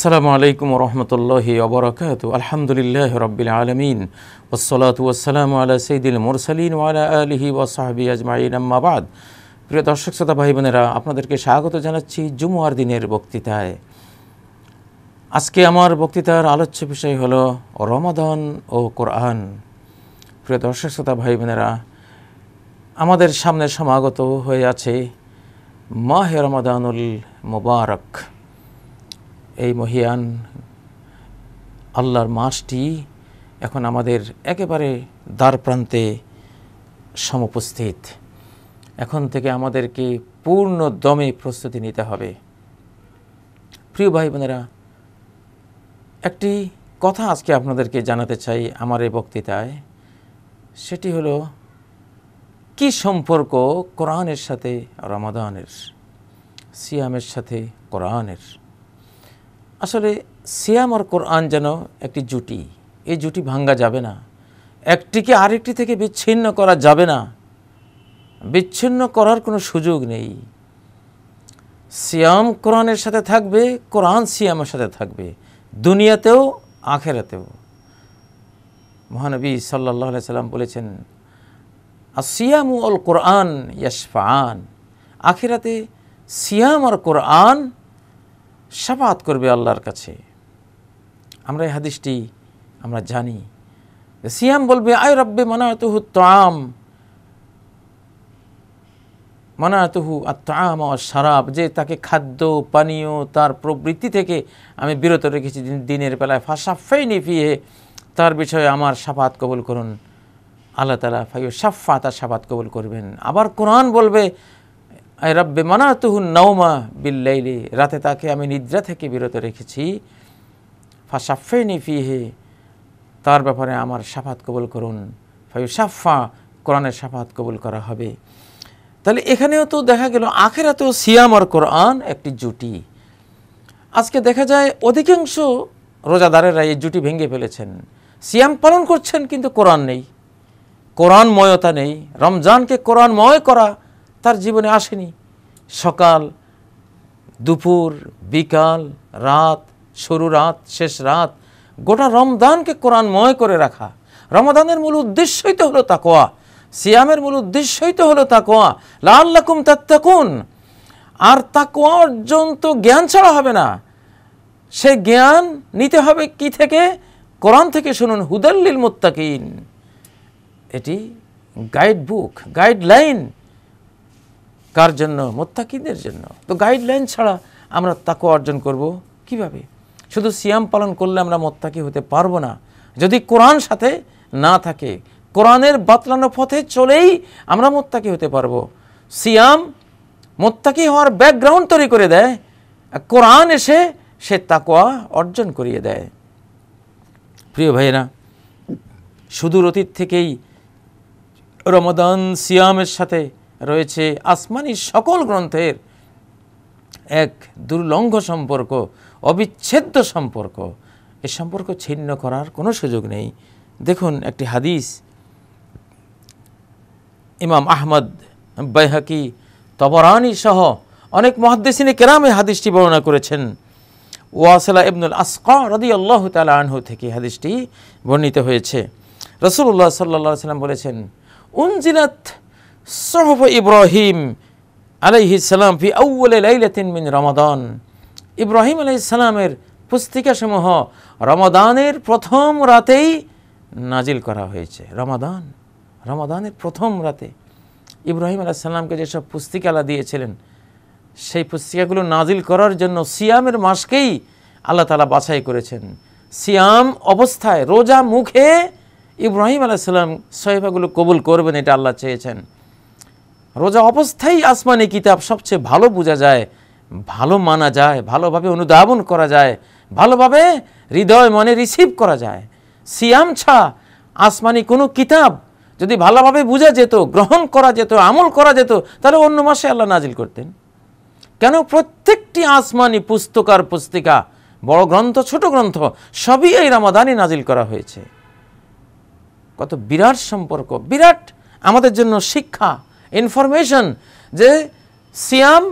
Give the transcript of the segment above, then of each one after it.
আসসালামু আলাইকুম রহমতুল্লাহি অবরাকাত আলহামদুলিল্লাহ রবিল আলমিন ওসলাত ওসালাম আলা সঈদুল মুরসালিন ওয়ালা আলহি ওসাহাবি আজমাইন আম্মাবাদ প্রিয় দর্শক শ্রোতা ভাই বোনেরা আপনাদেরকে স্বাগত জানাচ্ছি জুমুয়ার দিনের বক্তৃতায় আজকে আমার বক্তৃতার আলোচ্য বিষয় হল রমাদন ও কোরআন প্রিয় দর্শক শ্রোতা ভাই বোনেরা আমাদের সামনে সমাগত হয়ে আছে মাহে রমাদানুল মুবারক এই মহিয়ান আল্লাহর মাসটি এখন আমাদের একেবারে দ্বার প্রান্তে সমুপস্থিত এখন থেকে আমাদেরকে পূর্ণ দমে প্রস্তুতি নিতে হবে প্রিয় ভাই বোনেরা একটি কথা আজকে আপনাদেরকে জানাতে চাই আমার এই বক্তৃতায় সেটি হলো কি সম্পর্ক কোরআনের সাথে রমাদানের সিয়ামের সাথে কোরআনের আসলে সিয়াম আর কোরআন যেন একটি জুটি এই জুটি ভাঙ্গা যাবে না একটিকে আরেকটি থেকে বিচ্ছিন্ন করা যাবে না বিচ্ছিন্ন করার কোনো সুযোগ নেই সিয়াম কোরআনের সাথে থাকবে কোরআন সিয়ামের সাথে থাকবে দুনিয়াতেও আখেরাতেও মহানবী সাল্লাহ সাল্লাম বলেছেন আসিয়ামু অল কোরআন ইয়াসফান আখেরাতে সিয়াম আর কোরআন সাফাত করবে আল্লাহর কাছে আমরা এই হাদিসটি আমরা জানি সিয়াম বলবে আয় রব্বে মানাতুহু তাম তাম আত্মাম সারাপ যে তাকে খাদ্য পানীয় তার প্রবৃত্তি থেকে আমি বিরত রেখেছি দিনের বেলায় ফাঁসাফাই নিফিয়ে তার বিষয়ে আমার সাফাত কবুল করুন আল্লাহ তালা ফাইও সাফা তার সাফাত কবুল করবেন আবার কোরআন বলবে রব্বে মানাতুহুন নৌমা বিল্লাইলে রাতে তাকে আমি নিদ্রা থেকে বিরত রেখেছি ফাসাফেনি ফিহে তার ব্যাপারে আমার সাফাত কবুল করুন সাফা কোরআনের সাফাত কবুল করা হবে তাহলে এখানেও তো দেখা গেল আখেরাতেও সিয়াম আর কোরআন একটি জুটি আজকে দেখা যায় অধিকাংশ রোজাদারেরা এই জুটি ভেঙে ফেলেছেন সিয়াম পালন করছেন কিন্তু কোরআন নেই কোরআনময়তা নেই রমজানকে কোরআনময় করা তার জীবনে আসেনি সকাল দুপুর বিকাল রাত সরু রাত শেষ রাত গোটা রমদানকে কোরআনময় করে রাখা রমাদানের মূল উদ্দেশ্যই তো হলো তাকোয়া সিয়ামের মূল উদ্দেশ্যই তো হলো তাকোয়া লাল্লাকুম তাত্তাকুন আর তাকোয়া অর্জন তো জ্ঞান ছাড়া হবে না সে জ্ঞান নিতে হবে কি থেকে কোরআন থেকে শুনুন হুদাল্লিল মোত্তাকিন এটি গাইড বুক গাইডলাইন কার জন্য মোত্তাকিদের জন্য তো গাইডলাইন ছাড়া আমরা তাকে অর্জন করব কিভাবে শুধু সিয়াম পালন করলে আমরা মোত্তাকি হতে পারবো না যদি কোরআন সাথে না থাকে কোরআনের বাতলানো পথে চলেই আমরা মোত্তাকি হতে পারবো সিয়াম মোত্তাকি হওয়ার ব্যাকগ্রাউন্ড তৈরি করে দেয় কোরআন এসে সে তাকোয়া অর্জন করিয়ে দেয় প্রিয় ভাইয়েরা সুদূর অতীত থেকেই রমাদান সিয়ামের সাথে রয়েছে আসমানি সকল গ্রন্থের এক দুর্লঙ্ঘ সম্পর্ক অবিচ্ছেদ্য সম্পর্ক এ সম্পর্ক ছিন্ন করার কোনো সুযোগ নেই দেখুন একটি হাদিস ইমাম আহমদ বাইহাকি তবরানি সহ অনেক মহাদ্দেশিনী কেরামে হাদিসটি বর্ণনা করেছেন ওয়াসলা ইবনুল আসকা রদি আল্লাহ তালা থেকে হাদিসটি বর্ণিত হয়েছে রসুল্লাহ সাল্লা সাল্লাম বলেছেন উনজিলাত সহফ ইব্রাহিম আলাইহিসালাম ফি আউ্ল লাইলাতিন মিন রমাদান ইব্রাহিম আলাইসালামের পুস্তিকাসমূহ রমাদানের প্রথম রাতেই নাজিল করা হয়েছে রমাদান রমাদানের প্রথম রাতে ইব্রাহিম আলাইসাল্লামকে যেসব পুস্তিকালা দিয়েছিলেন সেই পুস্তিকাগুলো নাজিল করার জন্য সিয়ামের মাসকেই আল্লাহ তালা বাছাই করেছেন সিয়াম অবস্থায় রোজা মুখে ইব্রাহিম আলাইসাল্লাম সহিফাগুলো কবুল করবেন এটা আল্লাহ চেয়েছেন রোজা অবস্থায় আসমানি কিতাব সবচেয়ে ভালো বোঝা যায় ভালো মানা যায় ভালোভাবে অনুধাবন করা যায় ভালোভাবে হৃদয় মনে রিসিভ করা যায় সিয়াম ছা আসমানি কোনো কিতাব যদি ভালোভাবে বোঝা যেত গ্রহণ করা যেত আমল করা যেত তাহলে অন্য মাসে আল্লাহ নাজিল করতেন কেন প্রত্যেকটি আসমানি পুস্তকার পুস্তিকা বড় গ্রন্থ ছোট গ্রন্থ সবই এই রামাদানে নাজিল করা হয়েছে কত বিরাট সম্পর্ক বিরাট আমাদের জন্য শিক্ষা ইনফরমেশন যে সিয়াম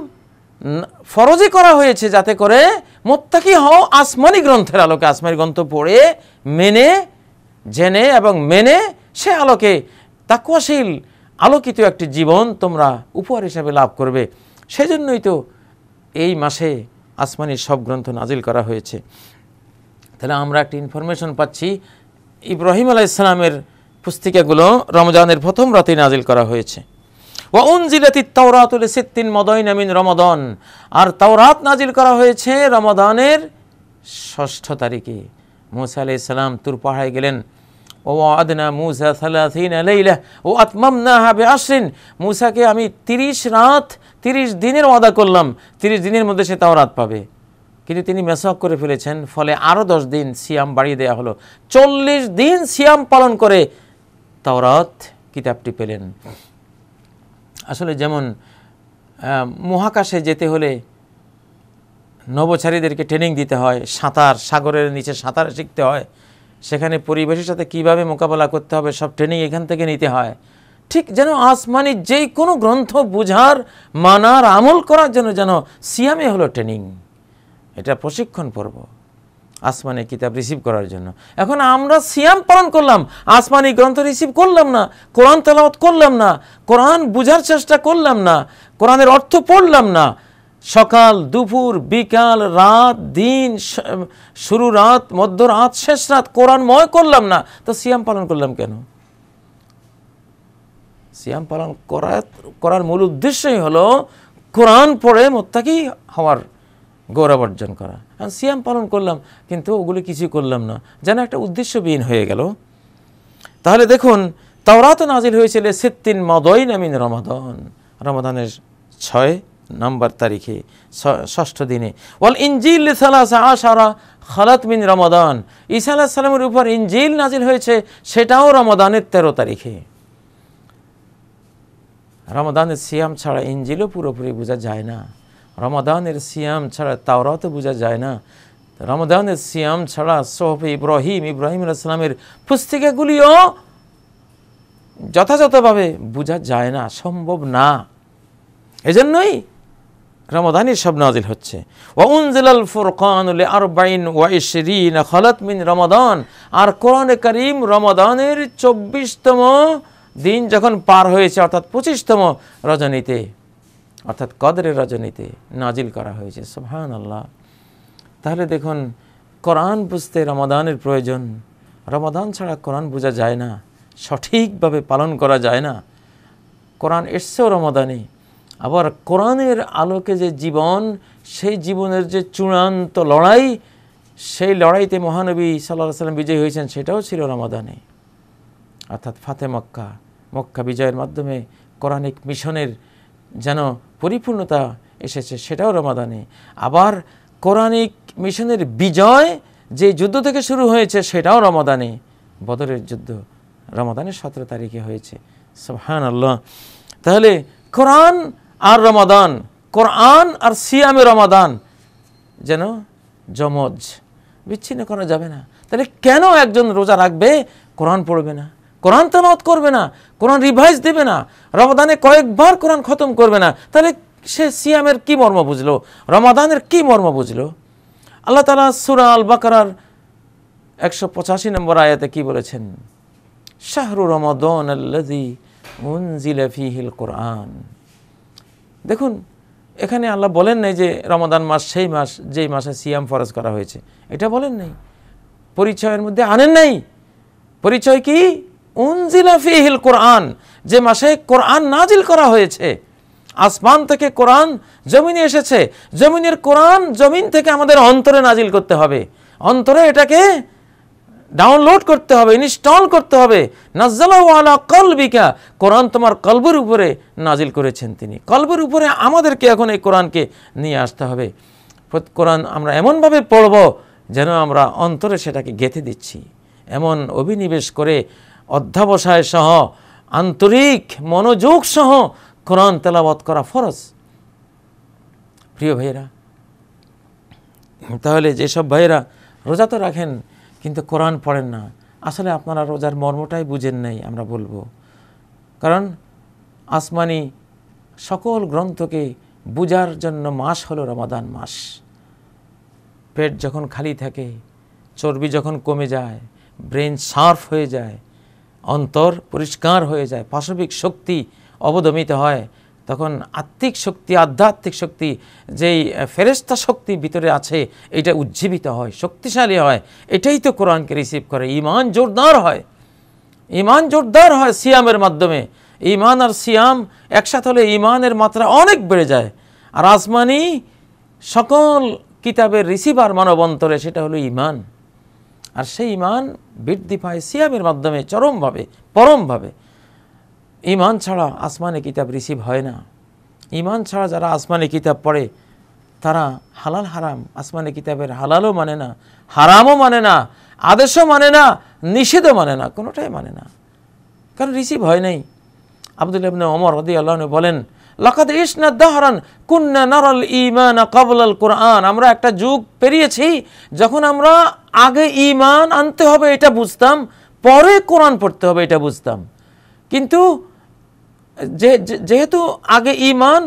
ফরজে করা হয়েছে যাতে করে মোত্তাকি হও আসমানি গ্রন্থের আলোকে আসমানি গ্রন্থ পড়ে মেনে জেনে এবং মেনে সে আলোকে তাকুয়াশীল আলোকিত একটি জীবন তোমরা উপহার হিসাবে লাভ করবে সেজন্যই তো এই মাসে আসমানির সব গ্রন্থ নাজিল করা হয়েছে তাহলে আমরা একটি ইনফরমেশন পাচ্ছি ইব্রাহিম আলাইসালামের ইসলামের পুস্তিকাগুলো রমজানের প্রথম রাতে নাজিল করা হয়েছে ওয়া উনজিলাতি তাওরাতুল সিদ্দিন মদইন মিন রমাদান আর তাওরাত নাজিল করা হয়েছে রমাদানের ষষ্ঠ তারিখে মুসা আলাইহিস সালাম তুর পাহাড়ে গেলেন মুসা সালাসিন লাইলা ও আতমামনাহা বিআশরিন মুসাকে আমি তিরিশ রাত তিরিশ দিনের ওয়াদা করলাম তিরিশ দিনের মধ্যে সে তাওরাত পাবে কিন্তু তিনি মেসক করে ফেলেছেন ফলে আরও দশ দিন সিয়াম বাড়িয়ে দেওয়া হলো চল্লিশ দিন সিয়াম পালন করে তাওরাত কিতাবটি পেলেন আসলে যেমন মহাকাশে যেতে হলে নবচারীদেরকে ট্রেনিং দিতে হয় সাঁতার সাগরের নিচে সাঁতার শিখতে হয় সেখানে পরিবেশের সাথে কিভাবে মোকাবেলা করতে হবে সব ট্রেনিং এখান থেকে নিতে হয় ঠিক যেন আসমানি যেই কোনো গ্রন্থ বুঝার মানার আমল করার জন্য যেন সিয়ামে হলো ট্রেনিং এটা প্রশিক্ষণ পর্ব আসমানে কিতাব রিসিভ করার জন্য এখন আমরা সিয়াম পালন করলাম আসমানি গ্রন্থ রিসিভ করলাম না কোরআন তেলাওয়াত করলাম না কোরআন বুঝার চেষ্টা করলাম না কোরআনের অর্থ পড়লাম না সকাল দুপুর বিকাল রাত দিন শুরু রাত রাত শেষ রাত ময় করলাম না তো সিয়াম পালন করলাম কেন সিয়াম পালন করা করার মূল উদ্দেশ্যই হলো কোরআন পড়ে মোত্তাকি হওয়ার গৌরব অর্জন করা সিয়াম পালন করলাম কিন্তু ওগুলো কিছু করলাম না যেন একটা উদ্দেশ্যবিহীন হয়ে গেল তাহলে দেখুন তাওরাত নাজিল হয়েছিল সিত্তিন মদই নামিন রমাদন রমাদানের ছয় নম্বর তারিখে ষষ্ঠ দিনে ওয়াল ইঞ্জিল আশারা খালাত মিন রমাদান ইসা আল্লাহ সালামের উপর ইঞ্জিল নাজিল হয়েছে সেটাও রমাদানের তেরো তারিখে রমাদানের সিয়াম ছাড়া ইঞ্জিলও পুরোপুরি বোঝা যায় না রমাদানের সিয়াম ছাড়া তো বোঝা যায় না রমাদানের সিয়াম ছাড়া সোহফে ইব্রাহিম ইব্রাহিম ইসলামের পুস্তিকাগুলিও যথাযথভাবে বোঝা যায় না সম্ভব না এজন্যই রমাদানের সব নাজিল হচ্ছে ওয়াউনজিলাল ফুরকান আরবাইন ওয়াইশরিন খলত মিন রমাদান আর কোরআনে করিম রমাদানের চব্বিশতম দিন যখন পার হয়েছে অর্থাৎ পঁচিশতম রজনীতে অর্থাৎ কদরের রজনীতে নাজিল করা হয়েছে সুবহান আল্লাহ তাহলে দেখুন কোরআন বুঝতে রমাদানের প্রয়োজন রমাদান ছাড়া কোরআন বোঝা যায় না সঠিকভাবে পালন করা যায় না কোরআন এসছেও রমাদানে আবার কোরআনের আলোকে যে জীবন সেই জীবনের যে চূড়ান্ত লড়াই সেই লড়াইতে মহানবী সাল্লাহ সাল্লাম বিজয়ী হয়েছেন সেটাও ছিল রমাদানে অর্থাৎ ফাতে মক্কা মক্কা বিজয়ের মাধ্যমে কোরআনিক মিশনের যেন পরিপূর্ণতা এসেছে সেটাও রমাদানে আবার কোরআনিক মিশনের বিজয় যে যুদ্ধ থেকে শুরু হয়েছে সেটাও রমাদানে বদরের যুদ্ধ রমাদানের সতেরো তারিখে হয়েছে সোহান আল্লাহ তাহলে কোরআন আর রমাদান কোরআন আর সিয়ামে রমাদান যেন জমজ বিচ্ছিন্ন করা যাবে না তাহলে কেন একজন রোজা রাখবে কোরআন পড়বে না কোরআন তালাওয়াত করবে না কোরআন রিভাইজ দেবে না রমাদানে কয়েকবার কোরআন খতম করবে না তাহলে সে সিয়ামের কি মর্ম বুঝলো রমাদানের কি মর্ম বুঝলো আল্লাহ তালা সুরা আল বাকার একশো পঁচাশি নম্বর আয়াতে কি বলেছেন শাহরু রমাদিল কোরআন দেখুন এখানে আল্লাহ বলেন নাই যে রমাদান মাস সেই মাস যেই মাসে সিয়াম ফরজ করা হয়েছে এটা বলেন নাই পরিচয়ের মধ্যে আনেন নাই পরিচয় কি উনজিলা ফিহিল কোরআন যে মাসে কোরআন নাজিল করা হয়েছে আসমান থেকে কোরআন জমিনে এসেছে জমিনের কোরআন জমিন থেকে আমাদের অন্তরে নাজিল করতে হবে অন্তরে এটাকে ডাউনলোড করতে হবে ইনস্টল করতে হবে নাজ্জালাওয়ালা কলবিকা কোরআন তোমার কলবের উপরে নাজিল করেছেন তিনি কলবের উপরে আমাদেরকে এখন এই কোরআনকে নিয়ে আসতে হবে কোরআন আমরা এমনভাবে পড়ব যেন আমরা অন্তরে সেটাকে গেঁথে দিচ্ছি এমন অভিনিবেশ করে অধ্যাবসায় সহ আন্তরিক মনোযোগ সহ কোরআন তেলাবত করা ফরজ প্রিয় ভাইয়েরা তাহলে যেসব ভাইয়েরা রোজা তো রাখেন কিন্তু কোরআন পড়েন না আসলে আপনারা রোজার মর্মটাই বুঝেন নাই আমরা বলবো কারণ আসমানি সকল গ্রন্থকে বুজার জন্য মাস হলো রমাদান মাস পেট যখন খালি থাকে চর্বি যখন কমে যায় ব্রেন শার্প হয়ে যায় অন্তর পরিষ্কার হয়ে যায় পাশবিক শক্তি অবদমিত হয় তখন আত্মিক শক্তি আধ্যাত্মিক শক্তি যেই ফেরেস্তা শক্তি ভিতরে আছে এটা উজ্জীবিত হয় শক্তিশালী হয় এটাই তো কোরআনকে রিসিভ করে ইমান জোরদার হয় ইমান জোরদার হয় সিয়ামের মাধ্যমে ইমান আর সিয়াম একসাথে হলে ইমানের মাত্রা অনেক বেড়ে যায় আর আসমানি সকল কিতাবের রিসিভার মানব অন্তরে সেটা হলো ইমান আর সেই ইমান বৃদ্ধি পায় সিয়ামের মাধ্যমে চরমভাবে পরমভাবে ইমান ছাড়া আসমানে কিতাব রিসিভ হয় না ইমান ছাড়া যারা আসমানে কিতাব পড়ে তারা হালাল হারাম আসমানে কিতাবের হালালও মানে না হারামও মানে না আদেশও মানে না নিষেধও মানে না কোনোটাই মানে না কারণ রিসিভ হয় নাই আবদুল অমর ওমর রদি আল্লাহনে বলেন লকাদ ইসনা দাহরান কুন্না নরল ইমান কবলাল কোরআন আমরা একটা যুগ পেরিয়েছি যখন আমরা আগে ইমান আনতে হবে এটা বুঝতাম পরে কোরআন পড়তে হবে এটা বুঝতাম কিন্তু যে যেহেতু আগে ইমান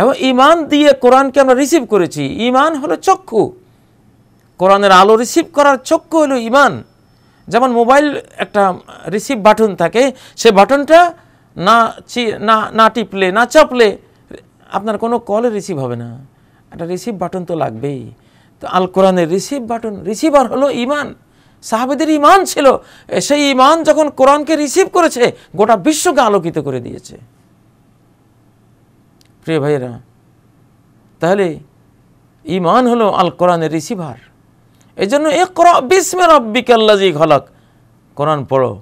এবং ইমান দিয়ে কোরআনকে আমরা রিসিভ করেছি ইমান হলো চক্ষু কোরআনের আলো রিসিভ করার চক্ষু হলো ইমান যেমন মোবাইল একটা রিসিভ বাটন থাকে সে বাটনটা না চি না না টিপলে না চাপলে আপনার কোনো কলে রিসিভ হবে না একটা রিসিভ বাটন তো লাগবেই তো আল কোরআনের রিসিভ বাটন রিসিভার হলো ইমান সাহাবেদের ইমান ছিল সেই ইমান যখন কোরআনকে রিসিভ করেছে গোটা বিশ্বকে আলোকিত করে দিয়েছে প্রিয় ভাইয়েরা তাহলে ইমান হলো আল কোরআনের রিসিভার জন্য এ কর বিসমে রব্বিক আল্লাজি খলাক কোরআন পড়ো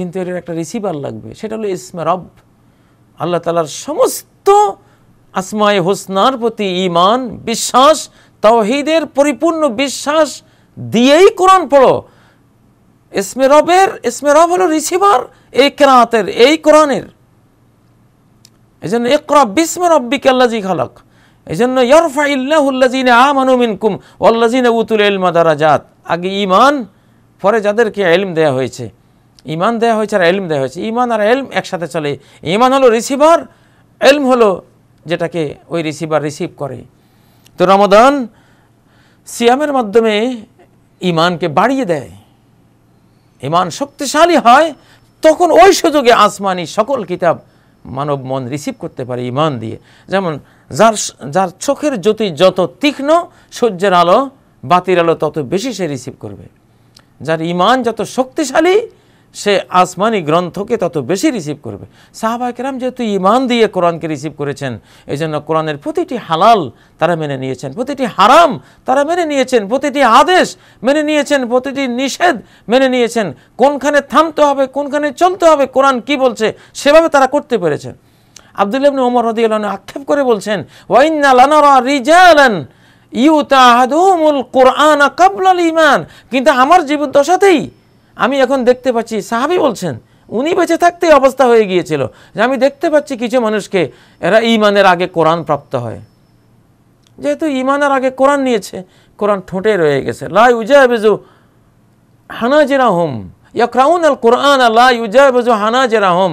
কিন্তু এর একটা রিসিভার লাগবে সেটা হলো ইসমা রব আল্লাহ তালার সমস্ত আসমায় হোসনার প্রতি ইমান বিশ্বাস তহিদের পরিপূর্ণ বিশ্বাস দিয়েই কোরআন পড়ো ইসমে রবের ইসমে রব হলো রিসিভার এই কেরাতের এই কোরআনের এই জন্য একরা বিসমে রব্বিক আল্লাজি খালক এই জন্য ইয়রফা ইল্লাহুল্লাজিন আমানু মিনকুম ওয়াল্লাজিন উতুল ইলমা দারাজাত আগে ইমান পরে যাদেরকে এলম দেয়া হয়েছে ইমান দেওয়া হয়েছে আর এলম দেওয়া হয়েছে ইমান আর এলম একসাথে চলে ইমান হলো রিসিভার এলম হলো যেটাকে ওই রিসিভার রিসিভ করে তো রমদান সিয়ামের মাধ্যমে ইমানকে বাড়িয়ে দেয় ইমান শক্তিশালী হয় তখন ওই সুযোগে আসমানি সকল কিতাব মানব মন রিসিভ করতে পারে ইমান দিয়ে যেমন যার যার চোখের জ্যোতি যত তীক্ষ্ণ সূর্যের আলো বাতির আলো তত বেশি সে রিসিভ করবে যার ইমান যত শক্তিশালী সে আসমানি গ্রন্থকে তত বেশি রিসিভ করবে সাহাবাকেরাম যেহেতু ইমান দিয়ে কোরআনকে রিসিভ করেছেন এই জন্য কোরআনের প্রতিটি হালাল তারা মেনে নিয়েছেন প্রতিটি হারাম তারা মেনে নিয়েছেন প্রতিটি আদেশ মেনে নিয়েছেন প্রতিটি নিষেধ মেনে নিয়েছেন কোনখানে থামতে হবে কোনখানে চলতে হবে কোরআন কি বলছে সেভাবে তারা করতে পেরেছেন আবদুল্লাবনী ওমর রদিউল্লাহ আক্ষেপ করে বলছেন ওয়াইন্না লানারা রিজালান কোরআন কাবলাল ইমান কিন্তু আমার দশাতেই আমি এখন দেখতে পাচ্ছি সাহাবি বলছেন উনি বেঁচে থাকতে অবস্থা হয়ে গিয়েছিল যে আমি দেখতে পাচ্ছি কিছু মানুষকে এরা ইমানের আগে কোরআন প্রাপ্ত হয় যেহেতু ইমানের আগে কোরআন নিয়েছে কোরআন ঠোঁটে রয়ে গেছে লাই উজাবেজু হানাজেরা হোম ইয়াক্রাউন আল কোরআন আল্লাহ ইউজাবেজু হানাজেরা হোম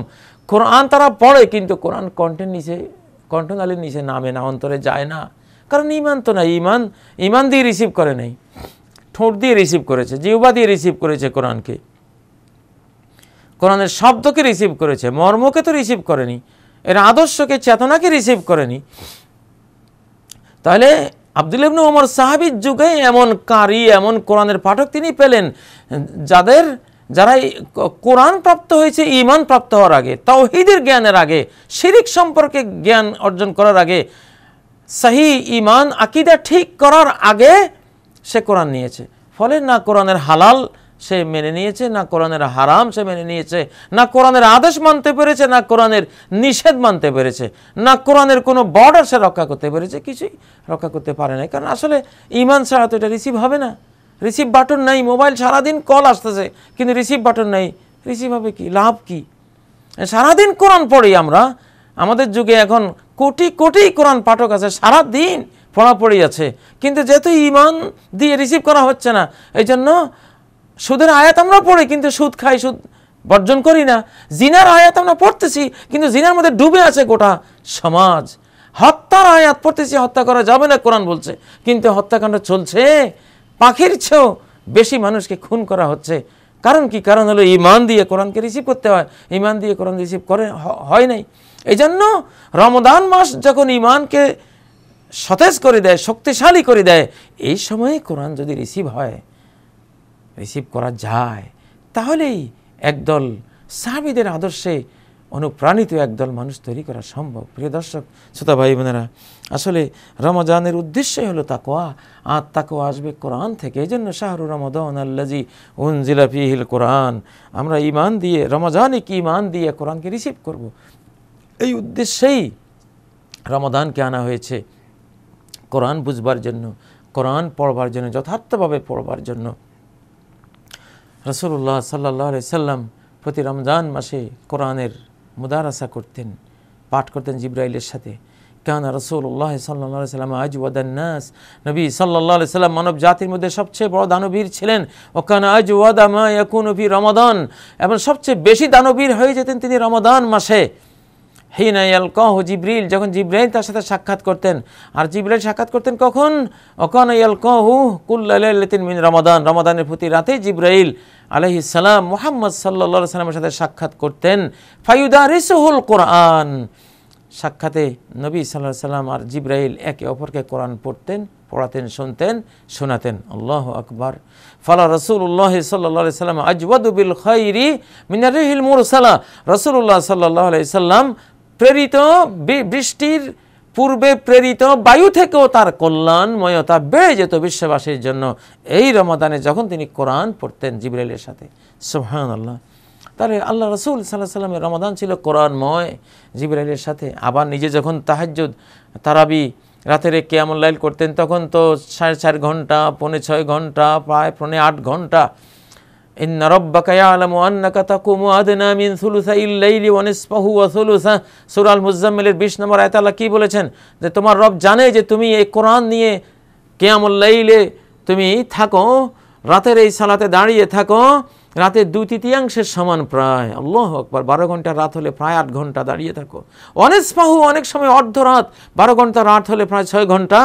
কোরআন তারা পড়ে কিন্তু কোরআন কণ্ঠের নিচে কণ্ঠনালীর নিচে নামে না অন্তরে যায় না কারণ ইমান তো না ইমান ইমান দিয়ে রিসিভ করে নাই ঠোঁট দিয়ে রিসিভ করেছে জিহবা দিয়ে রিসিভ করেছে কোরআনকে কোরআনের শব্দকে রিসিভ করেছে মর্মকে তো রিসিভ করেনি এর আদর্শকে চেতনাকে রিসিভ করেনি তাহলে আব্দুল ইবনু ওমর সাহাবির যুগে এমন কারি এমন কোরআনের পাঠক তিনি পেলেন যাদের যারা কোরআন প্রাপ্ত হয়েছে ইমান প্রাপ্ত হওয়ার আগে তাওহিদের জ্ঞানের আগে শিরিক সম্পর্কে জ্ঞান অর্জন করার আগে সাহি ইমান আকিদা ঠিক করার আগে সে কোরআন নিয়েছে ফলে না কোরআনের হালাল সে মেনে নিয়েছে না কোরআনের হারাম সে মেনে নিয়েছে না কোরআনের আদেশ মানতে পেরেছে না কোরআনের নিষেধ মানতে পেরেছে না কোরআনের কোনো বর্ডার সে রক্ষা করতে পেরেছে কিছুই রক্ষা করতে পারে না কারণ আসলে ইমান ছাড়া তো এটা রিসিভ হবে না রিসিভ বাটন নাই মোবাইল সারাদিন কল আসতেছে কিন্তু রিসিভ বাটন নাই রিসিভ হবে কি লাভ কি সারাদিন কোরআন পড়ি আমরা আমাদের যুগে এখন কোটি কোটি কোরআন পাঠক আছে সারাদিন পড়ে আছে কিন্তু যেহেতু ইমান দিয়ে রিসিভ করা হচ্ছে না এই জন্য সুদের আয়াত আমরা পড়ি কিন্তু সুদ খাই সুদ বর্জন করি না জিনার আয়াত আমরা পড়তেছি কিন্তু জিনার মধ্যে ডুবে আছে গোটা সমাজ হত্যার আয়াত পড়তেছি হত্যা করা যাবে না কোরআন বলছে কিন্তু হত্যাকাণ্ড চলছে পাখির ছেও বেশি মানুষকে খুন করা হচ্ছে কারণ কি কারণ হলো ইমান দিয়ে কোরআনকে রিসিভ করতে হয় ইমান দিয়ে কোরআন রিসিভ করে হয় নাই এই জন্য রমদান মাস যখন ইমানকে সতেজ করে দেয় শক্তিশালী করে দেয় এই সময়ে কোরআন যদি রিসিভ হয় রিসিভ করা যায় তাহলেই একদল সাহাবিদের আদর্শে অনুপ্রাণিত একদল মানুষ তৈরি করা সম্ভব প্রিয় দর্শক শ্রোতা ভাই বোনেরা আসলে রমজানের উদ্দেশ্যই হলো তাকোয়া আর তাকোয়া আসবে কোরআন থেকে এই জন্য শাহরু রমদান আল্লাজি উনজিলা ফিহিল কোরআন আমরা ইমান দিয়ে কি ইমান দিয়ে কোরআনকে রিসিভ করব এই উদ্দেশ্যেই রমদানকে আনা হয়েছে কোরআন বুঝবার জন্য কোরআন পড়বার জন্য যথার্থভাবে পড়বার জন্য রসুল্লাহ সাল্লাহ সাল্লাম প্রতি রমজান মাসে কোরআনের মুদারাসা করতেন পাঠ করতেন জিব্রাইলের সাথে কেন রসুল্লাহ সাল্লাহ সাল্লাম আজ ওয়াদান্নাস নবী সাল্লাহ সাল্লাম মানব জাতির মধ্যে সবচেয়ে বড় দানবীর ছিলেন ওকানা আজ ওয়াদা মা রমাদান এবং সবচেয়ে বেশি দানবীর হয়ে যেতেন তিনি রমাদান মাসে হিনায়াল কহ জিব্রিল যখন জিব্রাইল তার সাথে সাক্ষাৎ করতেন আর জিব্রাইল সাক্ষাৎ করতেন কখন অকনাইয়াল কহু কুল্লালিন মিন রমাদান রমাদানের প্রতি রাতে জিব্রাইল আলহি সালাম মোহাম্মদ সাল্লা সাল্লামের সাথে সাক্ষাৎ করতেন ফায়ুদারিসহুল কোরআন সাক্ষাতে নবী সাল্লাহ সাল্লাম আর জিব্রাইল একে অপরকে কোরআন পড়তেন পড়াতেন শুনতেন শোনাতেন আল্লাহ আকবর ফালা রসুল্লাহ সাল্লাহ সাল্লাম আজওয়াদুবিল খৈরি মিনারিহিল মুরসালা রসুল্লাহ সাল্লাহ সাল্লাম প্রেরিত বৃষ্টির পূর্বে প্রেরিত বায়ু থেকেও তার কল্যাণময়তা বেড়ে যেত বিশ্ববাসীর জন্য এই রমাদানে যখন তিনি কোরআন পড়তেন জিবরাইলের সাথে সোহান আল্লাহ তাহলে আল্লাহ রসুল সাল্লাহ সাল্লামের রমাদান ছিল কোরআনময় জিবরাইলের সাথে আবার নিজে যখন তাহাজ্জুদ তারাবি রাতের কেয়ামুল্লাইল করতেন তখন তো সাড়ে চার ঘন্টা পৌনে ছয় ঘন্টা প্রায় পৌনে আট ঘন্টা إن ربك يعلم أنك تقوم أدنى من ثلثي الليل ونصفه وثلثه সূরা আল মুজাম্মিলের 20 নম্বর আয়াত আল্লাহ কি বলেছেন যে তোমার রব জানে যে তুমি এই কোরআন নিয়ে কিয়ামুল লাইলে তুমি থাকো রাতের এই সালাতে দাঁড়িয়ে থাকো রাতে দুই তৃতীয়াংশের সমান প্রায় আল্লাহ আকবার বারো ঘন্টা রাত হলে প্রায় আট ঘন্টা দাঁড়িয়ে থাকো অনেক পাহু অনেক সময় অর্ধ রাত বারো ঘন্টা রাত হলে প্রায় ছয় ঘন্টা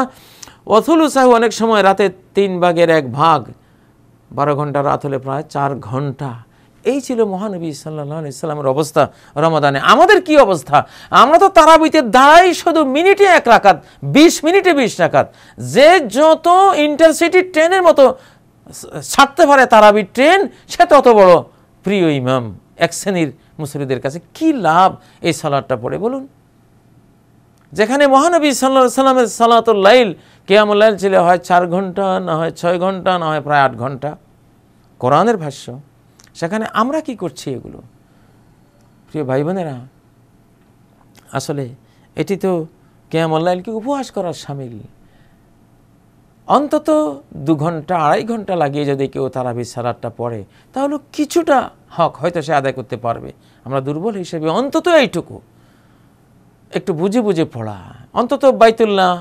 অথুলু সাহু অনেক সময় রাতে তিন ভাগের এক ভাগ বারো ঘন্টা রাত হলে প্রায় চার ঘন্টা এই ছিল মহানবী সাল্লাহ ইসলামের অবস্থা রমাদানে আমাদের কি অবস্থা আমরা তো তারাবিতে দাঁড়াই শুধু মিনিটে এক রাখাত বিশ মিনিটে বিশ রাখাত যে যত ইন্টারসিটি ট্রেনের মতো ছাড়তে পারে তারাবি ট্রেন সে তত বড় প্রিয় ইমাম এক শ্রেণীর মুসলিদের কাছে কি লাভ এই সালাদটা পড়ে বলুন যেখানে মহানবী সাল্লাহ সাল্লামের সালাতুল্লাইল কেয়ামুল্লাইল ছিল হয় চার ঘন্টা না হয় ছয় ঘন্টা না হয় প্রায় আট ঘন্টা কোরআনের ভাষ্য সেখানে আমরা কি করছি এগুলো প্রিয় ভাই বোনেরা আসলে এটি তো কেয়ামুল্লাইলকে উপহাস করার সামিল অন্তত দু ঘন্টা আড়াই ঘন্টা লাগিয়ে যদি কেউ তারাবি সালাদটা পড়ে তাহলে কিছুটা হক হয়তো সে আদায় করতে পারবে আমরা দুর্বল হিসেবে অন্তত এইটুকু একটু বুঝে বুঝে পড়া অন্তত বাইতুল্লাহ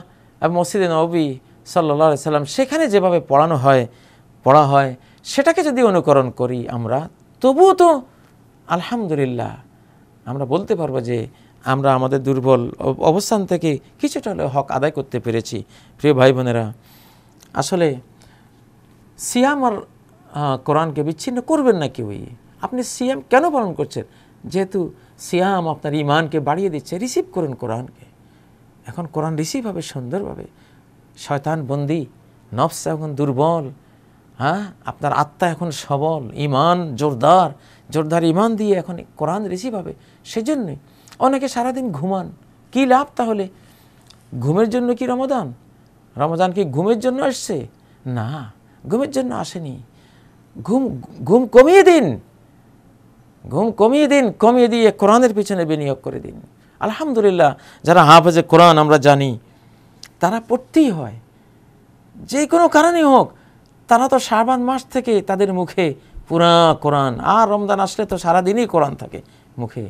এবং মসজিদে নবী সাল্লা সাল্লাম সেখানে যেভাবে পড়ানো হয় পড়া হয় সেটাকে যদি অনুকরণ করি আমরা তবুও তো আলহামদুলিল্লাহ আমরা বলতে পারবো যে আমরা আমাদের দুর্বল অবস্থান থেকে কিছুটা হলেও হক আদায় করতে পেরেছি প্রিয় ভাই বোনেরা আসলে সিয়াম আর কোরআনকে বিচ্ছিন্ন করবেন না কেউই আপনি সিয়াম কেন পালন করছেন যেহেতু সিয়াম আপনার ইমানকে বাড়িয়ে দিচ্ছে রিসিভ করুন কোরআনকে এখন কোরআন রিসিভ হবে সুন্দরভাবে শয়তান বন্দি নফস এখন দুর্বল হ্যাঁ আপনার আত্মা এখন সবল ইমান জোরদার জোরদার ইমান দিয়ে এখন কোরআন রিসিভ হবে সেজন্যে অনেকে সারাদিন ঘুমান কি লাভ তাহলে ঘুমের জন্য কি রমদান রমজান কি ঘুমের জন্য আসছে না ঘুমের জন্য আসেনি ঘুম ঘুম কমিয়ে দিন ঘুম কমিয়ে দিন কমিয়ে দিয়ে কোরআনের পিছনে বিনিয়োগ করে দিন আলহামদুলিল্লাহ যারা হাফেজে কোরআন আমরা জানি তারা পড়তেই হয় যে কোনো কারণেই হোক তারা তো শাহবান মাস থেকে তাদের মুখে পুরা কোরআন আর রমজান আসলে তো সারাদিনই কোরআন থাকে মুখে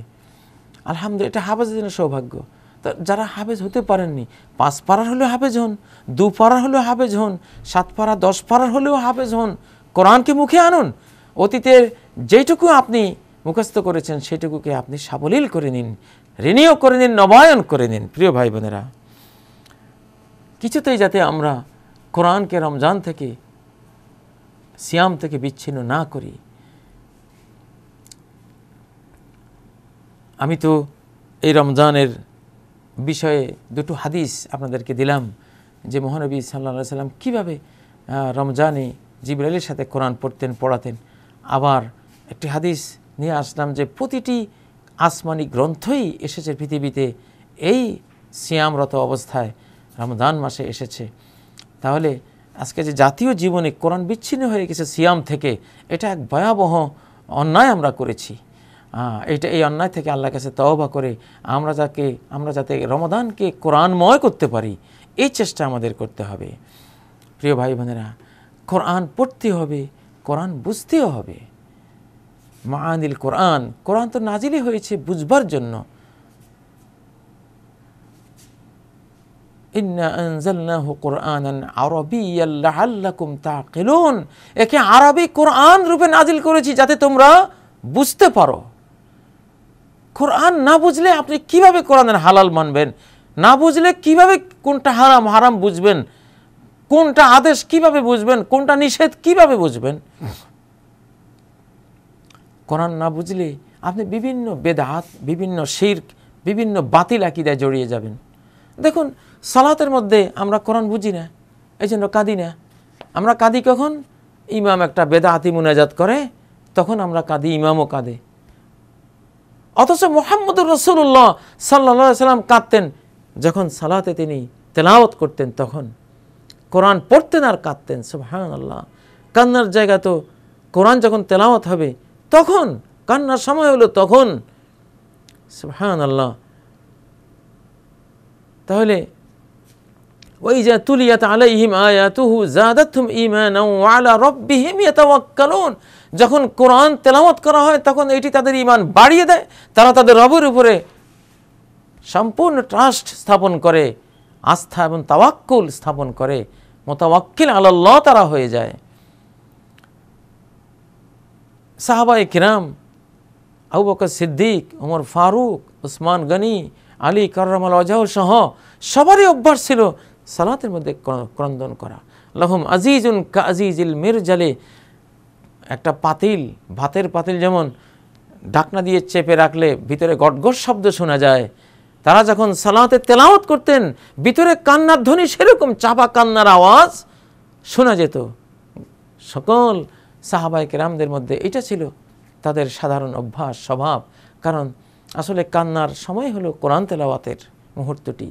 আলহামদুলিল্লাহ এটা হাফেজের জন্য সৌভাগ্য তো যারা হাফেজ হতে পারেননি পাঁচ পাড়ার হলেও হাফেজ হন দু পাড়ার হলেও হাফেজ হন সাত পাড়া দশ পাড়ার হলেও হাফেজ হন কোরআনকে মুখে আনুন অতীতের যেটুকু আপনি মুখস্থ করেছেন সেটুকুকে আপনি সাবলীল করে নিন ঋণীয় করে নিন নবায়ন করে নিন প্রিয় ভাই বোনেরা কিছুতেই যাতে আমরা কোরআনকে রমজান থেকে সিয়াম থেকে বিচ্ছিন্ন না করি আমি তো এই রমজানের বিষয়ে দুটো হাদিস আপনাদেরকে দিলাম যে মহানবী সাল্লা সাল্লাম কীভাবে রমজানে জিবরালির সাথে কোরআন পড়তেন পড়াতেন আবার একটি হাদিস নিয়ে আসলাম যে প্রতিটি আসমানি গ্রন্থই এসেছে পৃথিবীতে এই সিয়ামরত অবস্থায় রমদান মাসে এসেছে তাহলে আজকে যে জাতীয় জীবনে কোরআন বিচ্ছিন্ন হয়ে গেছে সিয়াম থেকে এটা এক ভয়াবহ অন্যায় আমরা করেছি এটা এই অন্যায় থেকে আল্লাহর কাছে তওবা করে আমরা যাকে আমরা যাতে রমদানকে কোরআনময় করতে পারি এই চেষ্টা আমাদের করতে হবে প্রিয় ভাই বোনেরা কোরআন পড়তে হবে কোরআন বুঝতেও হবে মানিল কোরআন কোরআন তো নাজিলই হয়েছে বুঝবার জন্য একে আরবি কোরআন রূপে নাজিল করেছি যাতে তোমরা বুঝতে পারো কোরআন না বুঝলে আপনি কিভাবে কোরআনের হালাল মানবেন না বুঝলে কিভাবে কোনটা হারাম হারাম বুঝবেন কোনটা আদেশ কিভাবে বুঝবেন কোনটা নিষেধ কিভাবে বুঝবেন কোরআন না বুঝলে আপনি বিভিন্ন বেদাহাত বিভিন্ন শির্ক বিভিন্ন বাতিল আকিদায় জড়িয়ে যাবেন দেখুন সালাতের মধ্যে আমরা কোরআন বুঝি না এই জন্য কাঁদি না আমরা কাঁদি কখন ইমাম একটা বেদাহাতি মুনাজাত করে তখন আমরা কাঁদি ইমামও কাঁদে অথচ মোহাম্মদ রসুল্লাহ সাল্লা সাল্লাম কাঁদতেন যখন সালাতে তিনি তেলাওয়াত করতেন তখন কোরআন পড়তেন আর কাঁদতেন হ্যাঁ আল্লাহ কান্নার জায়গা তো কোরআন যখন তেলাওয়াত হবে তখন কান্নার সময় হলো তখন হ্যাঁ আল্লাহ তাহলে ওই যে তুলিয়াত আলাইহিম আয়াতুহু জাদাতুম ইমানাও আলা রব্বিহিম ইয়াতাওয়াক্কালুন যখন কোরআন তেলামত করা হয় তখন এটি তাদের ইমান বাড়িয়ে দেয় তারা তাদের রবের উপরে সম্পূর্ণ ট্রাস্ট স্থাপন করে আস্থা এবং তাওয়াক্কুল স্থাপন করে মোতাওয়াক্কিল আল্লাহ তারা হয়ে যায় সাহাবায় কিরাম আবু বকর সিদ্দিক ওমর ফারুক উসমান গনি আলী আল অজাহ সহ সবারই অভ্যাস ছিল সালাতের মধ্যে ক্রন্দন করা লহম আজিজুন কা আজিজিল মির জালে একটা পাতিল ভাতের পাতিল যেমন ডাকনা দিয়ে চেপে রাখলে ভিতরে গটগট শব্দ শোনা যায় তারা যখন সালাতে তেলাওয়াত করতেন ভিতরে কান্নার ধ্বনি সেরকম চাপা কান্নার আওয়াজ শোনা যেত সকল সাহাবাই রামদের মধ্যে এটা ছিল তাদের সাধারণ অভ্যাস স্বভাব কারণ আসলে কান্নার সময় হলো কোরআন তেলাওয়াতের মুহূর্তটি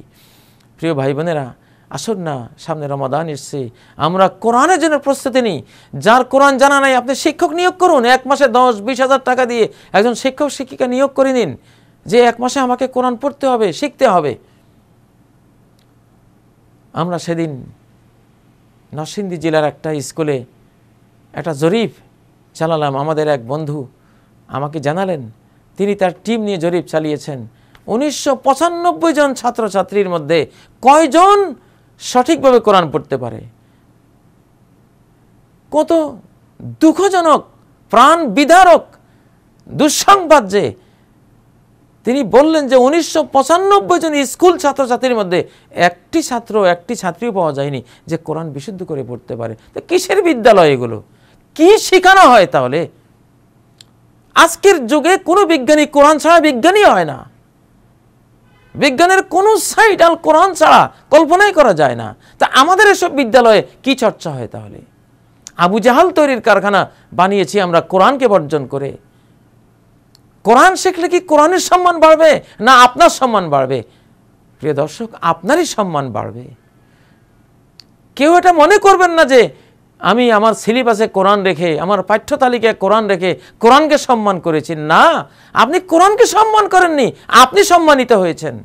প্রিয় ভাই বোনেরা আসুন না সামনে রমাদান এসছে আমরা কোরআনের জন্য প্রস্তুতি নিই যার কোরআন জানা নাই আপনি শিক্ষক নিয়োগ করুন এক মাসে দশ বিশ হাজার টাকা দিয়ে একজন শিক্ষক শিক্ষিকা নিয়োগ করে নিন যে এক মাসে আমাকে কোরআন পড়তে হবে শিখতে হবে আমরা সেদিন নরসিংদী জেলার একটা স্কুলে একটা জরিপ চালালাম আমাদের এক বন্ধু আমাকে জানালেন তিনি তার টিম নিয়ে জরিপ চালিয়েছেন উনিশশো পঁচানব্বই জন ছাত্রছাত্রীর মধ্যে কয়জন সঠিকভাবে কোরআন পড়তে পারে কত দুঃখজনক প্রাণ বিদারক দুঃসংবাদ যে তিনি বললেন যে উনিশশো জন স্কুল ছাত্রছাত্রীর মধ্যে একটি ছাত্র একটি ছাত্রীও পাওয়া যায়নি যে কোরআন বিশুদ্ধ করে পড়তে পারে তো কিসের বিদ্যালয় এগুলো কি শেখানো হয় তাহলে আজকের যুগে কোনো বিজ্ঞানী কোরআন ছাড়া বিজ্ঞানী হয় না বিজ্ঞানের কোনো সাইট আল কোরআন ছাড়া কল্পনাই করা যায় না তা আমাদের এসব বিদ্যালয়ে কি চর্চা হয় তাহলে আবু জাহাল তৈরির কারখানা বানিয়েছি আমরা কোরআনকে বর্জন করে কোরআন শিখলে কি কোরআনের সম্মান বাড়বে না আপনার সম্মান বাড়বে প্রিয় দর্শক আপনারই সম্মান বাড়বে কেউ এটা মনে করবেন না যে আমি আমার সিলেবাসে কোরআন রেখে আমার পাঠ্য তালিকায় কোরআন রেখে কোরআনকে সম্মান করেছি না আপনি কোরআনকে সম্মান করেননি আপনি সম্মানিত হয়েছেন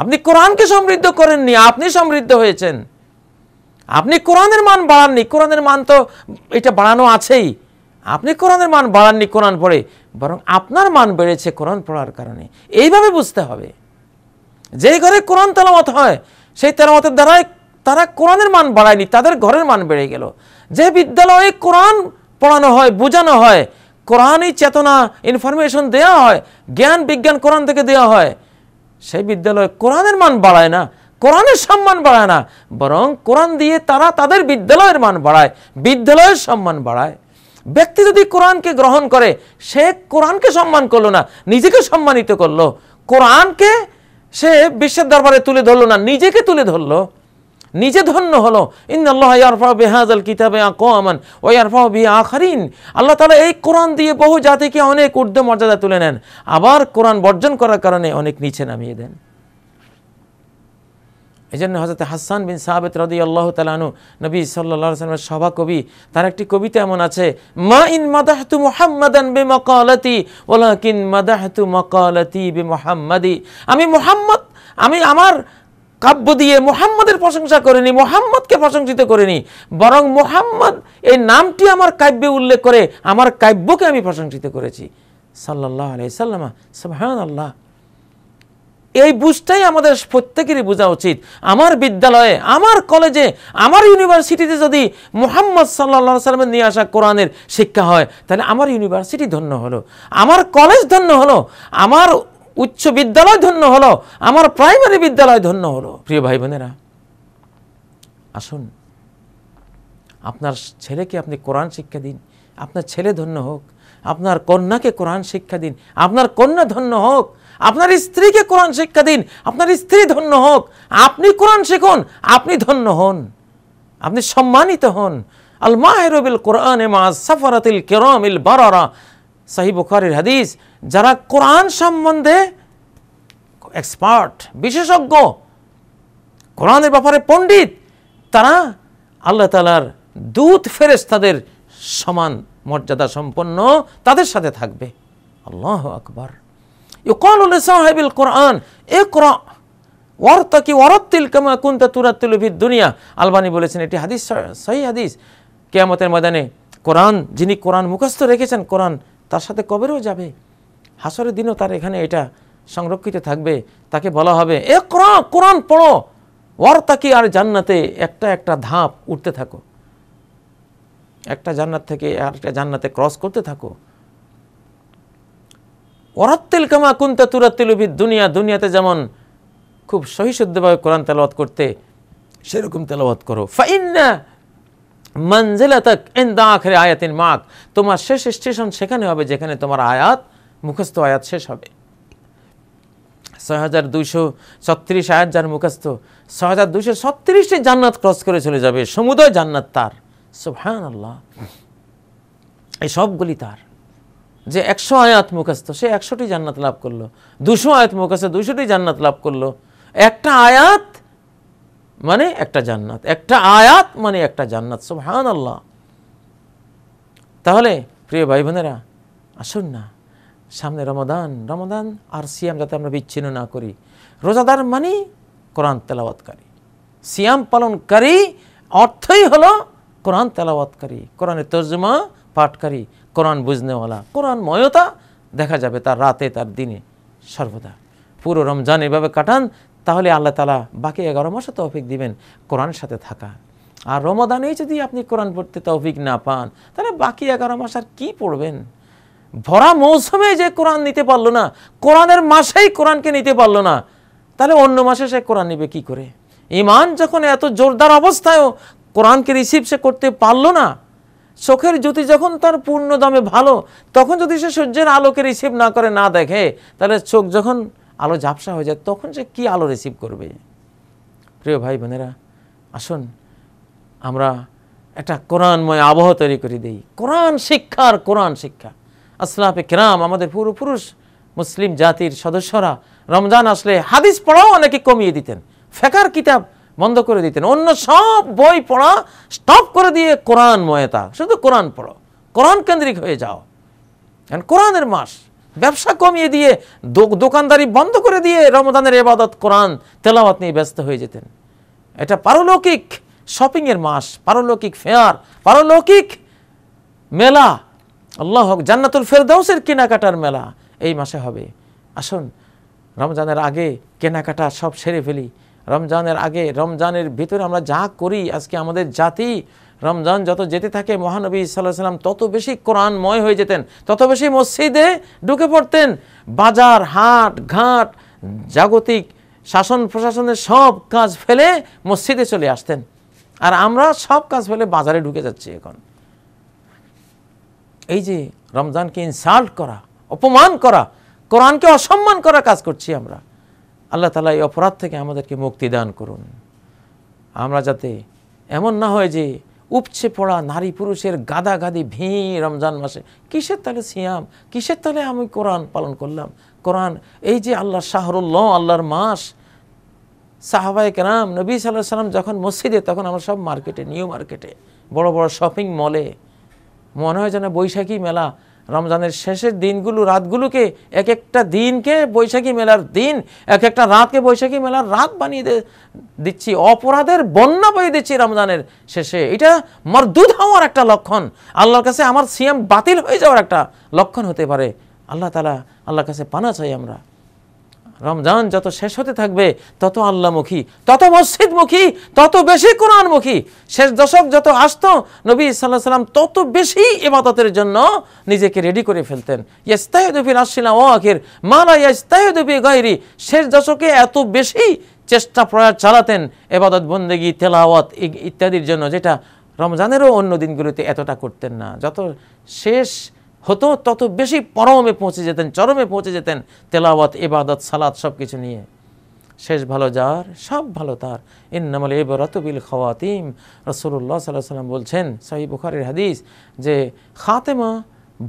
আপনি কোরআনকে সমৃদ্ধ করেননি আপনি সমৃদ্ধ হয়েছেন আপনি কোরআনের মান বাড়াননি কোরআনের মান তো এটা বাড়ানো আছেই আপনি কোরআনের মান বাড়াননি কোরআন পড়ে বরং আপনার মান বেড়েছে কোরআন পড়ার কারণে এইভাবে বুঝতে হবে যেই ঘরে কোরআন তেলামত হয় সেই তেলামতের দ্বারাই তারা কোরআনের মান বাড়ায়নি তাদের ঘরের মান বেড়ে গেল যে বিদ্যালয়ে কোরআন পড়ানো হয় বোঝানো হয় কোরআনই চেতনা ইনফরমেশন দেওয়া হয় জ্ঞান বিজ্ঞান কোরআন থেকে দেওয়া হয় সেই বিদ্যালয়ে কোরআনের মান বাড়ায় না কোরআনের সম্মান বাড়ায় না বরং কোরআন দিয়ে তারা তাদের বিদ্যালয়ের মান বাড়ায় বিদ্যালয়ের সম্মান বাড়ায় ব্যক্তি যদি কোরআনকে গ্রহণ করে সে কোরআনকে সম্মান করলো না নিজেকে সম্মানিত করলো কোরআনকে সে বিশ্বের দরবারে তুলে ধরলো না নিজেকে তুলে ধরলো নিজে ধন্য হলো ইন্দাল্লাহ ইয়ারফা বেহাজাল কিতাবে আকোয়ামান ও ইয়ারফা বি আখারিন আল্লাহ তালা এই কোরআন দিয়ে বহু জাতিকে অনেক ঊর্ধ্ব মর্যাদা তুলে নেন আবার কোরআন বর্জন করার কারণে অনেক নিচে নামিয়ে দেন এই জন্য হজরত হাসান বিন সাহাবেত রদি আল্লাহ তালানু নবী সাল্লা সাল্লামের সভা কবি তার একটি কবিতা এমন আছে মা ইন মাদাহতু মোহাম্মদান বে মকালতি ওলাকিন মাদাহতু মকালতি বে মোহাম্মদি আমি মোহাম্মদ আমি আমার কাব্য দিয়ে মোহাম্মদের প্রশংসা করেনি মোহাম্মদকে প্রশংসিত করেনি বরং মোহাম্মদ এই নামটি আমার কাব্যে উল্লেখ করে আমার কাব্যকে আমি প্রশংসিত করেছি সাল্লাহ আলাইসাল্লামা সাহান আল্লাহ এই বুঝটাই আমাদের প্রত্যেকেরই বোঝা উচিত আমার বিদ্যালয়ে আমার কলেজে আমার ইউনিভার্সিটিতে যদি মোহাম্মদ সাল্লা সাল্লামের নিয়ে আসা কোরআনের শিক্ষা হয় তাহলে আমার ইউনিভার্সিটি ধন্য হলো আমার কলেজ ধন্য হলো আমার উচ্চ বিদ্যালয় ধন্য হলো আমার প্রাইমারি বিদ্যালয় ধন্য হলো প্রিয় ভাই বোনেরা আসুন আপনার ছেলেকে আপনি কোরআন শিক্ষা দিন আপনার ছেলে ধন্য হোক আপনার কন্যাকে কোরআন শিক্ষা দিন আপনার কন্যা ধন্য হোক আপনার স্ত্রীকে কোরআন শিক্ষা দিন আপনার স্ত্রী ধন্য হোক আপনি কোরআন শিখুন আপনি ধন্য হন আপনি সম্মানিত হন আল মাহেরবিল কোরআন মা সাফারাতিল কেরম ইল বারারা সাহি বুখারির হাদিস যারা কোরআন সম্বন্ধে এক্সপার্ট বিশেষজ্ঞ কোরআনের ব্যাপারে পণ্ডিত তারা আল্লাহ তালার দূত ফেরেস তাদের সমান মর্যাদা সম্পন্ন তাদের সাথে থাকবে আল্লাহ আকবর ইউকল সাহেবিল কোরআন এ কোরআন ওয়ার্তা কি ওয়ারত্তিল কামা কুন্তা তুরাত্তিল ভিদ দুনিয়া আলবানি বলেছেন এটি হাদিস সহি হাদিস কেয়ামতের ময়দানে কোরআন যিনি কোরআন মুখস্থ রেখেছেন কোরআন তার সাথে কবেরও যাবে হাসরের দিনও তার এখানে এটা সংরক্ষিত থাকবে তাকে বলা হবে এ কোরআন কোরআন পড়ো ওর তাকে আর জান্নাতে একটা একটা ধাপ উঠতে থাকো একটা জান্নাত থেকে আর একটা জান্নাতে ক্রস করতে থাকো ওরাত্তিল কামা কুন্তা তুরাত্তিলুবি দুনিয়া দুনিয়াতে যেমন খুব সহিশুদ্ধভাবে কোরআন তেলাওয়াত করতে সেরকম তেলাওয়াত করো ফাইন্না মঞ্জিলা তক ইন্দা আখরে আয়াতিন মাক তোমার শেষ স্টেশন সেখানে হবে যেখানে তোমার আয়াত মুখস্থ আয়াত শেষ হবে ছয় হাজার দুইশো ছত্রিশ আয়াত যার মুখস্থ ছয় হাজার দুইশো ছত্রিশটি জান্নাত ক্রস করে চলে যাবে সমুদয় জান্নাত তার সুফহান আল্লাহ এই সবগুলি তার যে একশো আয়াত মুখস্থ সে একশোটি জান্নাত লাভ করলো দুশো আয়াত মুখস্থ দুশোটি জান্নাত লাভ করলো একটা আয়াত মানে একটা জান্নাত একটা আয়াত মানে একটা জান্নাত সুবহান আল্লাহ তাহলে প্রিয় ভাই বোনেরা আসুন না সামনে রমাদান রমাদান আর সিয়াম যাতে আমরা বিচ্ছিন্ন না করি রোজাদার মানে কোরআন তেলাওয়াতকারী সিয়াম পালনকারী অর্থই হলো কোরআন তেলাওয়াতকারী কোরআনের তর্জমা পাঠকারী কোরআন বুঝনেওয়ালা কোরআন ময়তা দেখা যাবে তার রাতে তার দিনে সর্বদা পুরো রমজান এভাবে কাটান তাহলে আল্লাহ তালা বাকি এগারো মাসে তৌফিক দিবেন কোরআন সাথে থাকা আর রমদানেই যদি আপনি কোরআন পড়তে তৌফিক না পান তাহলে বাকি এগারো মাস আর কী পড়বেন ভরা মৌসুমে যে কোরআন নিতে পারলো না কোরআনের মাসেই কোরআনকে নিতে পারলো না তাহলে অন্য মাসে সে কোরআন নেবে কী করে ইমান যখন এত জোরদার অবস্থায়ও কোরআনকে রিসিভ সে করতে পারলো না চোখের জ্যোতি যখন তার পূর্ণ দামে ভালো তখন যদি সে সূর্যের আলোকে রিসিভ না করে না দেখে তাহলে চোখ যখন আলো ঝাপসা হয়ে যায় তখন সে কী আলো রিসিভ করবে প্রিয় ভাই বোনেরা আসুন আমরা একটা কোরআনময় আবহ তৈরি করে দিই কোরআন শিক্ষা আর কোরআন শিক্ষা আসলাফে কেরাম আমাদের পুরুষ মুসলিম জাতির সদস্যরা রমজান আসলে হাদিস পড়াও অনেকে কমিয়ে দিতেন ফেকার কিতাব বন্ধ করে দিতেন অন্য সব বই পড়া স্টপ করে দিয়ে কোরআন ময়তা শুধু কোরআন পড়ো কোরআন কেন্দ্রিক হয়ে যাও কারণ কোরআনের মাস ব্যবসা কমিয়ে দিয়ে দোকানদারি বন্ধ করে দিয়ে রমদানের এবাদত কোরআন তেলাওয়াত নিয়ে ব্যস্ত হয়ে যেতেন এটা পারলৌকিক শপিংয়ের মাস পারলৌকিক ফেয়ার পারলৌকিক মেলা আল্লাহ হক জান্নাতুল ফেরদাউসের কেনাকাটার মেলা এই মাসে হবে আসুন রমজানের আগে কেনাকাটা সব সেরে ফেলি রমজানের আগে রমজানের ভিতরে আমরা যা করি আজকে আমাদের জাতি রমজান যত যেতে থাকে মহানবী সাল্লাহ সাল্লাম তত বেশি কোরআনময় হয়ে যেতেন তত বেশি মসজিদে ঢুকে পড়তেন বাজার হাট ঘাট জাগতিক শাসন প্রশাসনের সব কাজ ফেলে মসজিদে চলে আসতেন আর আমরা সব কাজ ফেলে বাজারে ঢুকে যাচ্ছি এখন এই যে রমজানকে ইনসাল্ট করা অপমান করা কোরআনকে অসম্মান করা কাজ করছি আমরা আল্লাহ তালা এই অপরাধ থেকে আমাদেরকে মুক্তি দান করুন আমরা যাতে এমন না হয় যে উপচে পড়া নারী পুরুষের গাদা গাদি ভিড় রমজান মাসে কিসের তাহলে সিয়াম কিসের তাহলে আমি কোরআন পালন করলাম কোরআন এই যে আল্লাহ শাহরুল্লাহ আল্লাহর মাস সাহাবাই কেরাম নবী সাল্লাহ সাল্লাম যখন মসজিদে তখন আমরা সব মার্কেটে নিউ মার্কেটে বড় বড় শপিং মলে মনে হয় যেন বৈশাখী মেলা রমজানের শেষের দিনগুলো রাতগুলোকে এক একটা দিনকে বৈশাখী মেলার দিন এক একটা রাতকে বৈশাখী মেলার রাত বানিয়ে দিচ্ছি অপরাধের বন্যা বয়ে দিচ্ছি রমজানের শেষে এটা মরদুদ হওয়ার একটা লক্ষণ আল্লাহর কাছে আমার সিএম বাতিল হয়ে যাওয়ার একটা লক্ষণ হতে পারে আল্লাহ তালা আল্লাহর কাছে পানা চাই আমরা রমজান যত শেষ হতে থাকবে তত আল্লাহমুখী তত মসজিদমুখী তত বেশি কোরআনমুখী শেষ দশক যত আসত নবী সাল্লাহ সাল্লাম তত বেশি এবাদতের জন্য নিজেকে রেডি করে ফেলতেন ইয়াস্তাহেদুফি রাসিলাম ও আখির মালা ইয়াস্তাহেদুফি গাইরি শেষ দশকে এত বেশি চেষ্টা প্রয়াস চালাতেন এবাদত বন্দেগি তেলাওয়াত ইত্যাদির জন্য যেটা রমজানেরও অন্য দিনগুলোতে এতটা করতেন না যত শেষ হতো তত বেশি পরমে পৌঁছে যেতেন চরমে পৌঁছে যেতেন তেলাওয়াত এবাদত সালাদ সব কিছু নিয়ে শেষ ভালো যার সব ভালো তার ইন্নামাল এব রতবিল খাওয়াতিম রসুল্লাহ সাল্লাহ সাল্লাম বলছেন সাহি বুখারের হাদিস যে খাতেমা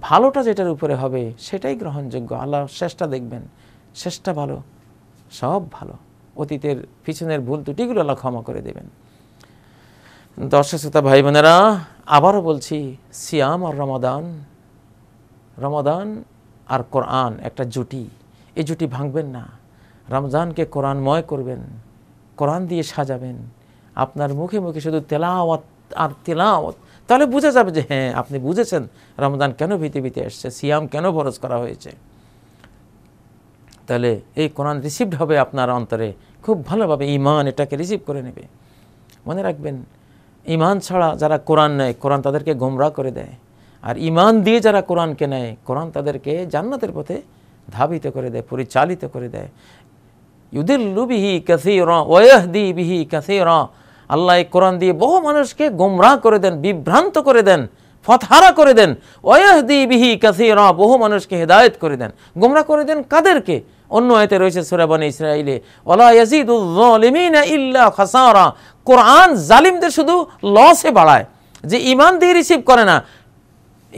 ভালোটা যেটার উপরে হবে সেটাই গ্রহণযোগ্য আল্লাহ শেষটা দেখবেন শেষটা ভালো সব ভালো অতীতের পিছনের ভুল ত্রুটিগুলো আল্লাহ ক্ষমা করে দেবেন দর্শক শ্রোতা ভাই বোনেরা আবারও বলছি সিয়াম আর রমাদান রমাদান আর কোরআন একটা জুটি এই জুটি ভাঙবেন না রমজানকে কোরআনময় করবেন কোরআন দিয়ে সাজাবেন আপনার মুখে মুখে শুধু তেলাওয়াত আর তেলাওয়াত তাহলে বুঝা যাবে যে হ্যাঁ আপনি বুঝেছেন রমজান কেন ভিতে এসছে সিয়াম কেন ভরস করা হয়েছে তাহলে এই কোরআন রিসিভড হবে আপনার অন্তরে খুব ভালোভাবে ইমান এটাকে রিসিভ করে নেবে মনে রাখবেন ইমান ছাড়া যারা কোরআন নেয় কোরআন তাদেরকে গোমরা করে দেয় আর ইমান দিয়ে যারা কোরআনকে নেয় কোরআন তাদেরকে জান্নাতের পথে ধাবিত করে দেয় পরিচালিত করে দেয় ইউদিল্লু বিহি কাসি র ওয়াহদি বিহি কাসি র আল্লাহ এই কোরআন দিয়ে বহু মানুষকে গোমরা করে দেন বিভ্রান্ত করে দেন ফতহারা করে দেন ওয়াহদি বিহি কাসি র বহু মানুষকে হেদায়ত করে দেন গোমরা করে দেন কাদেরকে অন্য আয়তে রয়েছে সুরাবানি ইসরায়েলে ওলা ইল্লা খাসারা কোরআন জালিমদের শুধু লসে বাড়ায় যে ইমান দিয়ে রিসিভ করে না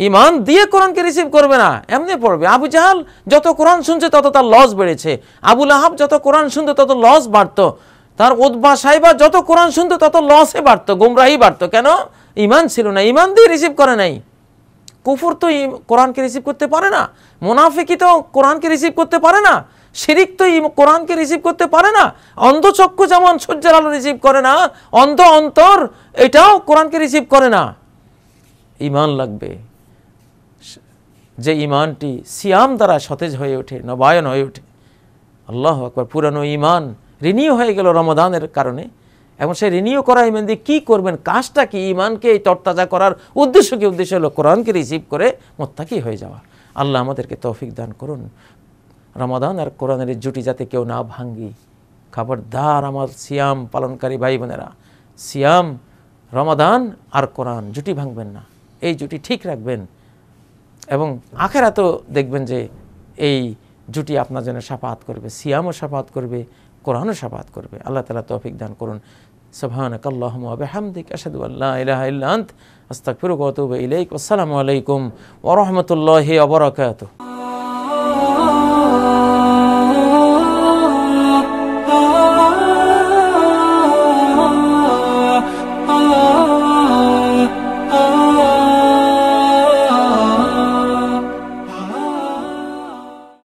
ইমান দিয়ে কোরআনকে রিসিভ করবে না এমনি পড়বে আবু জাহাল যত কোরআন শুনছে তত তার লস বেড়েছে আবুল আহাব যত কোরআন শুনতো তত লস বাড়ত তার ওদবা সাহেবা যত কোরআন শুনতো তত লসে বাড়তো গুমরাহি বাড়তো কেন ইমান ছিল না ইমান দিয়ে রিসিভ করে নাই কুফুর তো কোরআনকে রিসিভ করতে পারে না মোনাফিকি তো কোরআনকে রিসিভ করতে পারে না শিরিক তো কোরআনকে রিসিভ করতে পারে না অন্ধচক্ষু যেমন সূর্যের আলো রিসিভ করে না অন্ধ অন্তর এটাও কোরআনকে রিসিভ করে না ইমান লাগবে যে ইমানটি সিয়াম দ্বারা সতেজ হয়ে ওঠে নবায়ন হয়ে ওঠে আল্লাহ আকবর পুরানো ইমান রিনিউ হয়ে গেল রমদানের কারণে এবং সেই রিনিউ করা ইমান দিয়ে কী করবেন কাজটা কি ইমানকে এই তরতাজা করার উদ্দেশ্য কি উদ্দেশ্য হলো কোরআনকে রিসিভ করে মোত্তাকি হয়ে যাওয়া আল্লাহ আমাদেরকে তৌফিক দান করুন রমাদান আর কোরআনের জুটি যাতে কেউ না ভাঙ্গি খাবারদার আমার সিয়াম পালনকারী ভাই বোনেরা সিয়াম রমাদান আর কোরআন জুটি ভাঙবেন না এই জুটি ঠিক রাখবেন এবং আখেরাতেও দেখবেন যে এই জুটি আপনার জন্য সাফাত করবে সিয়ামও সাফাত করবে কোরআনও সাফাত করবে আল্লাহ তালা তৌফিক দান করুন সোহানক আল্লাহমদিক আসাদু আল্লাহ আস্তাক ফিরুক ইলাইক আসসালামু আলাইকুম ওরহমতুল্লাহ অবরাকাত